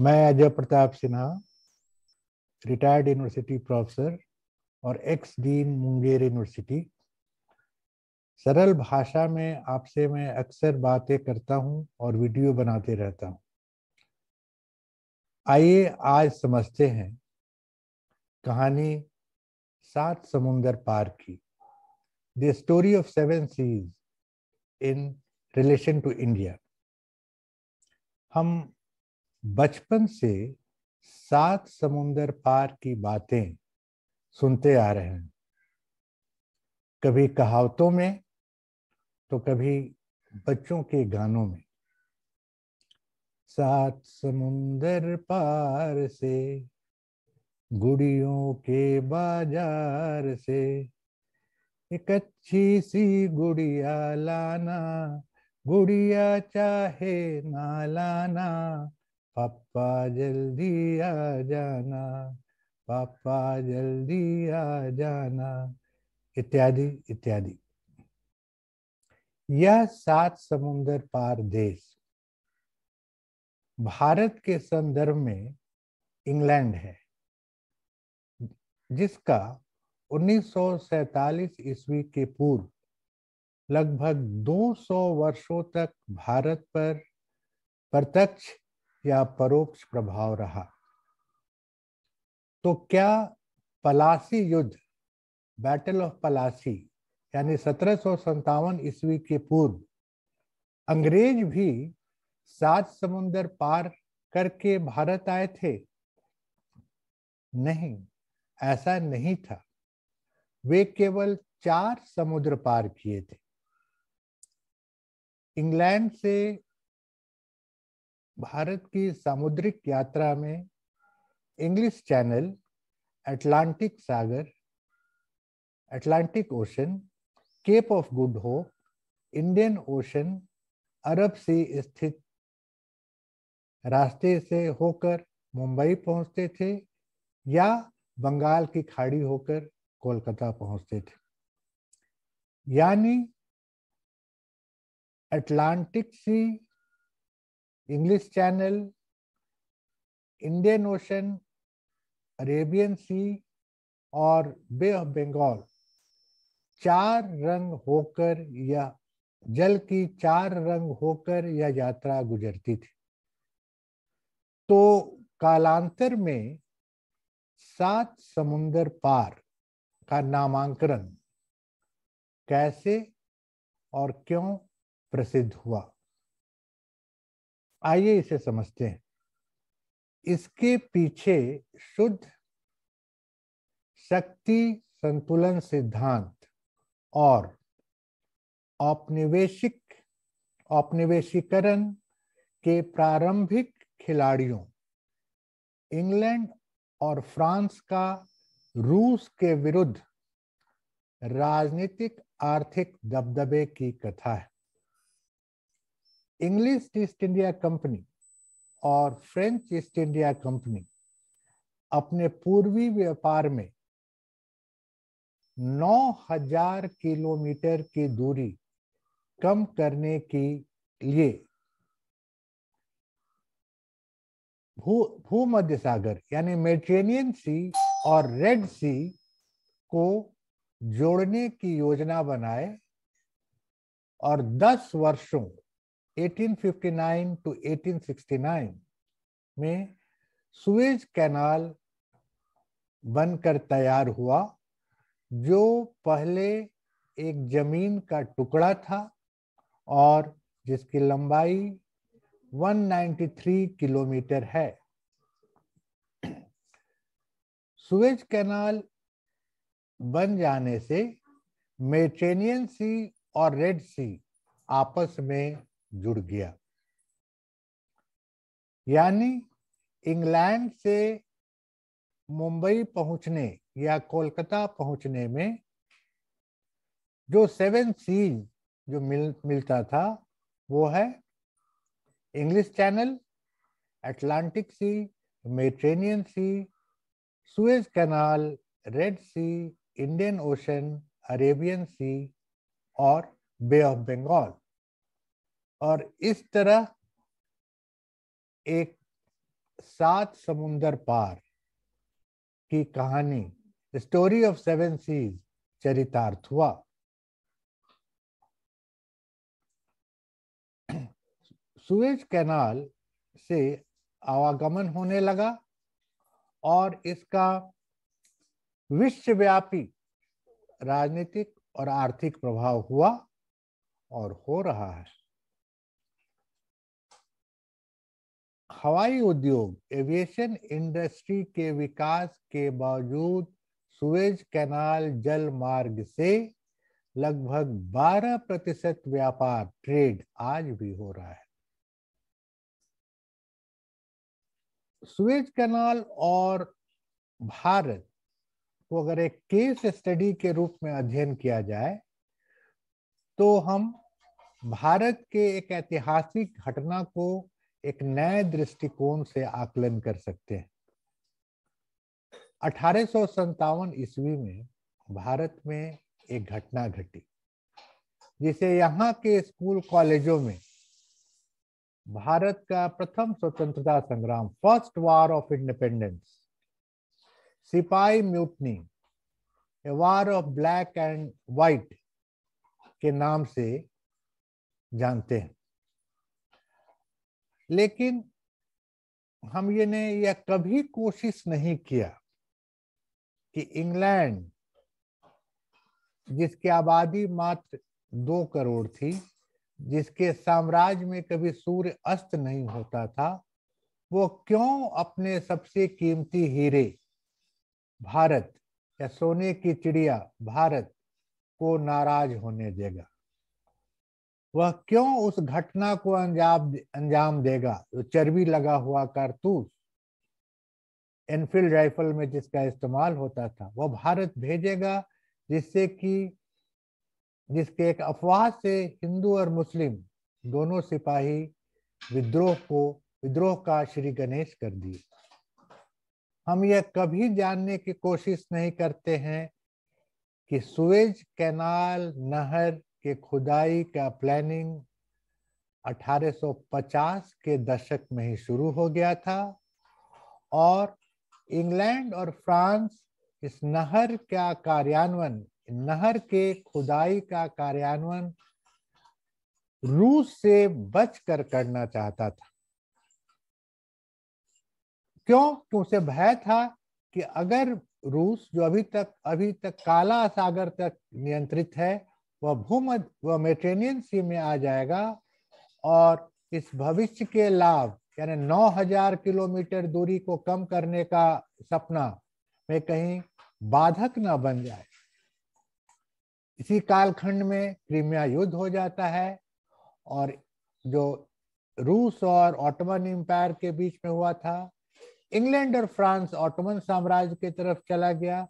मैं Ajay Pratap Sinha retired university professor और ex dean Munger university सरल भाषा में आपसे मैं अक्सर बातें करता हूं और वीडियो बनाते रहता हूं आइए आज समझते हैं कहानी सात समुंदर पार की the story of seven seas in relation to India हम बचपन से सात समुंदर पार की बातें सुनते आ रहे हैं कभी कहावतों में तो कभी बच्चों के गानों में सात समुंदर पार से गुड़ियों के बाजार से एक अच्छी सी गुड़िया लाना गुड़िया चाहे ना लाना पापा जल्दी आ जाना पापा जल्दी आ जाना इत्यादि इत्यादि यह सात समुद्र पार देश भारत के संदर्भ में इंग्लैंड है जिसका 1947 ईस्वी के पूर्व लगभग 200 वर्षों तक भारत पर प्रत्यक्ष या परोक्ष प्रभाव रहा तो क्या पलासी युद्ध बैटल ऑफ पलासी यानी सत्रह ईस्वी के पूर्व अंग्रेज भी सात समुद्र पार करके भारत आए थे नहीं ऐसा नहीं था वे केवल चार समुद्र पार किए थे इंग्लैंड से भारत की सामुद्रिक यात्रा में इंग्लिश चैनल अटलांटिक सागर Atlantic Ocean Cape of Good Hope Indian Ocean अरब से स्थित रास्ते से होकर मुंबई पहुंचते थे या बंगाल की खाड़ी होकर कोलकाता पहुंचते थे यानी Atlantic sea English Channel, Indian Ocean, Arabian sea और बे ऑफ बंगाल चार रंग होकर या जल की चार रंग होकर यह यात्रा गुजरती थी तो कालांतर में सात समुंदर पार का नामांकन कैसे और क्यों प्रसिद्ध हुआ आइए इसे समझते हैं इसके पीछे शुद्ध शक्ति संतुलन सिद्धांत और औपनिवेशिक औपनिवेशीकरण के प्रारंभिक खिलाड़ियों इंग्लैंड और फ्रांस का रूस के विरुद्ध राजनीतिक आर्थिक दबदबे की कथा है इंग्लिश ईस्ट इंडिया कंपनी और फ्रेंच ईस्ट इंडिया कंपनी अपने पूर्वी व्यापार में 9000 किलोमीटर की दूरी कम करने के लिए भू भूमध्य सागर यानी मेडिटेनियन सी और रेड सी को जोड़ने की योजना बनाए और 10 वर्षों 1859 to 1869 में सुएज कैनाल बनकर तैयार हुआ जो पहले एक जमीन का टुकड़ा था और जिसकी लंबाई 193 किलोमीटर है सुएज कैनाल बन जाने से मेडिटेनियन सी और रेड सी आपस में जुड़ गया यानी इंग्लैंड से मुंबई पहुंचने या कोलकाता पहुंचने में जो सेवन सीज जो मिल मिलता था वो है English Channel Atlantic sea Mediterranean sea Suez Canal Red Sea Indian Ocean Arabian sea और बे ऑफ बंगाल और इस तरह एक सात समुंदर पार की कहानी स्टोरी ऑफ सेवन सीज चरितार्थ हुआ सुएज कैनाल से आवागमन होने लगा और इसका विश्वव्यापी राजनीतिक और आर्थिक प्रभाव हुआ और हो रहा है हवाई उद्योग एविएशन इंडस्ट्री के विकास के बावजूद सुएज कैनाल जल मार्ग से लगभग 12 प्रतिशत व्यापार ट्रेड आज भी हो रहा है सुएज कैनाल और भारत को अगर एक केस स्टडी के रूप में अध्ययन किया जाए तो हम भारत के एक ऐतिहासिक घटना को एक नए दृष्टिकोण से आकलन कर सकते हैं अठारह ईस्वी में भारत में एक घटना घटी जिसे यहाँ के स्कूल कॉलेजों में भारत का प्रथम स्वतंत्रता संग्राम फर्स्ट वार ऑफ इंडिपेंडेंस सिपाही mutiny a war of black and white के नाम से जानते हैं लेकिन हम ये ने यह कभी कोशिश नहीं किया कि इंग्लैंड जिसकी आबादी मात्र दो करोड़ थी जिसके साम्राज्य में कभी सूर्य अस्त नहीं होता था वो क्यों अपने सबसे कीमती हीरे भारत या सोने की चिड़िया भारत को नाराज होने देगा वह क्यों उस घटना को अंजाम अंजाम देगा जो तो चर्बी लगा हुआ कारतूस एनफील्ड राइफल में जिसका इस्तेमाल होता था वह भारत भेजेगा जिससे कि जिसके एक अफवाह से हिंदू और मुस्लिम दोनों सिपाही विद्रोह को विद्रोह का श्री गणेश कर दिए हम यह कभी जानने की कोशिश नहीं करते हैं कि सुज कैनाल नहर की खुदाई का प्लानिंग 1850 के दशक में ही शुरू हो गया था और इंग्लैंड और फ्रांस इस नहर का कार्यान्वयन नहर के खुदाई का कार्यान्वयन रूस से बचकर करना चाहता था क्यों कि उसे भय था कि अगर रूस जो अभी तक अभी तक काला सागर तक नियंत्रित है वह भूमध वह मेट्रेनियन सी में आ जाएगा और इस भविष्य के लाभ यानी 9000 किलोमीटर दूरी को कम करने का सपना में कहीं बाधक न बन जाए इसी कालखंड में क्रीमिया युद्ध हो जाता है और जो रूस और ऑटोमन एम्पायर के बीच में हुआ था इंग्लैंड और फ्रांस ऑटोमन साम्राज्य की तरफ चला गया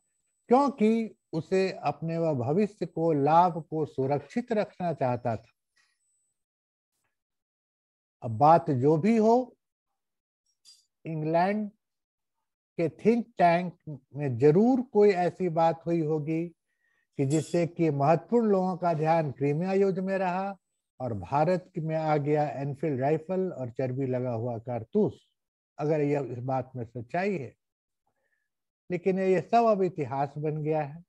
क्योंकि उसे अपने व भविष्य को लाभ को सुरक्षित रखना चाहता था अब बात जो भी हो इंग्लैंड के थिंक टैंक में जरूर कोई ऐसी बात हुई होगी कि जिससे कि महत्वपूर्ण लोगों का ध्यान क्रीमिया युद्ध में रहा और भारत में आ गया एनफील्ड राइफल और चर्बी लगा हुआ कारतूस अगर यह इस बात में सच्चाई है लेकिन ये सब अब इतिहास बन गया है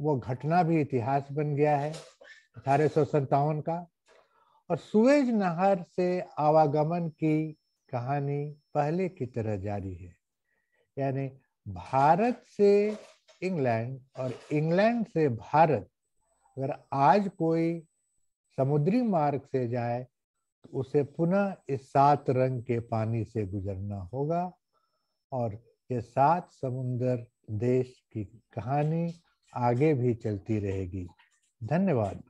वो घटना भी इतिहास बन गया है अठारह सौ का और सुएज नहर से आवागमन की कहानी पहले की तरह जारी है यानी भारत से इंग्लैंड और इंग्लैंड से भारत अगर आज कोई समुद्री मार्ग से जाए तो उसे पुनः इस सात रंग के पानी से गुजरना होगा और ये सात समुद्र देश की कहानी आगे भी चलती रहेगी धन्यवाद